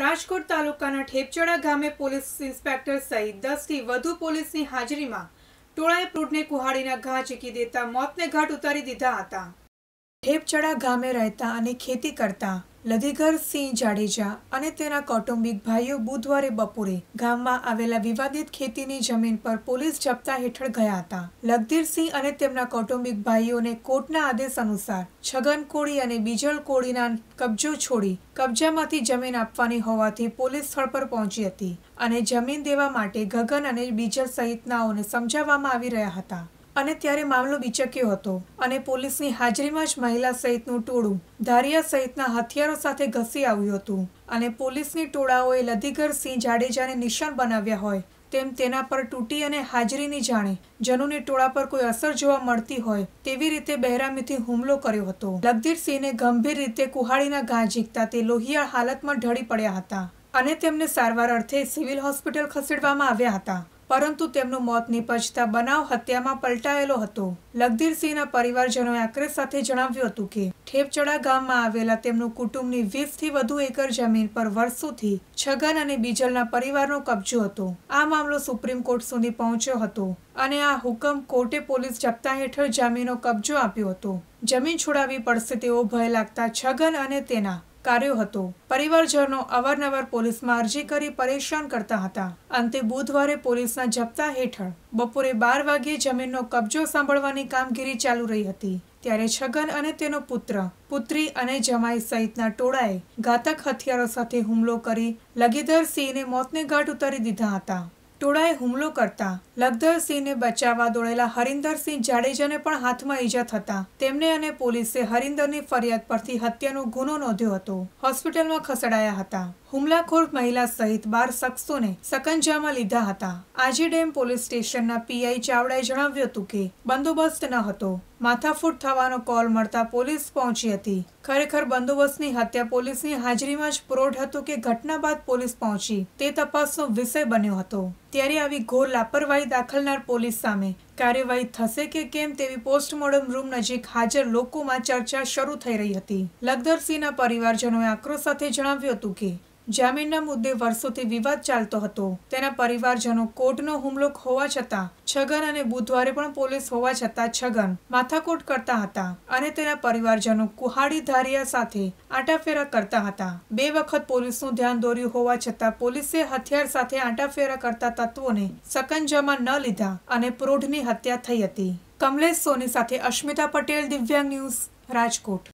રાજકોટ તાલુકાના ઠેપચડા ગામે police inspector સહિત દસથી વધુ પોલીસની હાજરીમાં ટોળાએ પ્રૂટને કુહાડીના ઘા ઝીકી દેતા મોતને ઘાટ ઉતારી દીધા હતા ઠેપચડા ગામે રહેતા અને ખેતી કરતા સિંહ જાડેજા અને તેના કૌટુંબિક ભાઈઓ બુધવારે બપોરે ગામમાં આવેલા વિવાદિત ખેતીની જમીન પર પોલીસ જપ્તા હેઠળ ગયા હતા લગધીરસિંહ અને તેમના કૌટુંબિક ભાઈઓને કોર્ટના આદેશ અનુસાર છગન કોળી અને બીજલ કોળીના કબજો છોડી કબજામાંથી જમીન આપવાની હોવાથી પોલીસ સ્થળ પર પહોંચી હતી અને જમીન દેવા માટે ગગન અને બીજલ સહિતનાઓને સમજાવવામાં આવી રહ્યા હતા અને ત્યારે મામલો બિચક્યો હતો અને પોલીસની હાજરીમાં જ મહિલા સહિતનું ટોળું ધારિયા સહિતના હથિયારો સાથે ઘસી આવ્યું હતું અને પોલીસની ટોળાઓએ લધીગર સિંહ જાડેજાને નિશાન બનાવ્યા હોય તેમ તેના પર તૂટી અને હાજરીની જાણે જનુની ટોળા પર કોઈ અસર જોવા મળતી હોય તેવી રીતે બહેરામીથી હુમલો કર્યો હતો લગધીરસિંહને ગંભીર રીતે કુહાડીના ઘા ઝીકતા તે લોહિયાળ હાલતમાં ઢળી પડ્યા હતા અને તેમને સારવાર અર્થે સિવિલ હોસ્પિટલ ખસેડવામાં આવ્યા હતા પરંતુ તેમનું મોત નિપજતા બનાવ હત્યામાં પલટાયેલો હતો લગધીરસિંહના પરિવારજનોએ આક્રેશ સાથે જણાવ્યું હતું કે ઠેપચડા ગામમાં આવેલા તેમનું કુટુંબની વીસથી વધુ એકર જમીન પર વર્ષોથી છગન અને બીજલના પરિવારનો કબજો હતો આ મામલો સુપ્રીમ કોર્ટ સુધી પહોંચ્યો હતો અને આ હુકમ કોર્ટે પોલીસ જપ્તા હેઠળ જામીનનો કબજો આપ્યો હતો જમીન છોડાવી પડશે તેવો ભય લાગતા છગન અને તેના કાર્યો હતો પરિવારજનો અવારનવાર પોલીસમાં અરજી કરી પરેશાન કરતા હતા અંતે બુધવારે પોલીસના જપ્તા હેઠળ બપોરે બાર વાગ્યે જમીનનો કબજો સાંભળવાની કામગીરી ચાલુ રહી હતી ત્યારે છગન અને તેનો પુત્ર પુત્રી અને જમાઈ સહિતના ટોળાએ ઘાતક હથિયારો સાથે હુમલો કરી લગીધર સિંહને મોતને ઘાટ ઉતારી દીધા હતા ટોળાએ હુમલો કરતા લખધરસિંહને બચાવવા દોડેલા હરિન્દરસિંહ જાડેજાને પણ હાથમાં ઈજા થતા તેમને અને પોલીસે હરિન્દરની ફરિયાદ પરથી હત્યાનો ગુનો નોંધ્યો હતો હોસ્પિટલમાં ખસેડાયા હતા હુમલાખોર મહિલા સહિત બાર શખ્સોને સકંજામાં લીધા હતા આજે ડેમ પોલીસ સ્ટેશનના પીઆઈ ચાવડાએ જણાવ્યું હતું કે બંદોબસ્ત ન હતો માથાફૂટ થવાનો કોલ મળતા પોલીસ પહોંચી હતી ખરેખર બંદોબસ્તની હત્યા પોલીસની હાજરીમાં જ પ્રોઢ હતો કે ઘટના બાદ પોલીસ પહોંચી તે તપાસનો વિષય બન્યો હતો ત્યારે આવી ઘોર લાપરવાહી દાખલનાર પોલીસ સામે કાર્યવાહી થશે કે કેમ તેવી પોસ્ટમોર્ટમ રૂમ નજીક હાજર લોકોમાં ચર્ચા શરૂ થઈ રહી હતી લગધરસિંહના પરિવારજનોએ આક્રોશ સાથે જણાવ્યું હતું કે જામીનના મુદ્દે વર્ષોથી વિવાદ ચાલતો હતો તેના પરિવારજનો કોર્ટનો હુમલો હોવા છતાં છગન અને બુધવારે પણ પોલીસ હોવા છતાં છગન માથાકોટ કરતા હતા અને તેના પરિવારજનો કુહાડી ધારિયા સાથે આંટાફેરા કરતા હતા બે વખત પોલીસનું ધ્યાન દોર્યું હોવા છતાં પોલીસે હથિયાર સાથે આંટાફેરા કરતા તત્વોને સકંજામાં ન લીધા અને પ્રૌઢની હત્યા થઈ હતી કમલેશ સોની સાથે અશ્મિતા પટેલ દિવ્યાંગ ન્યૂઝ રાજકોટ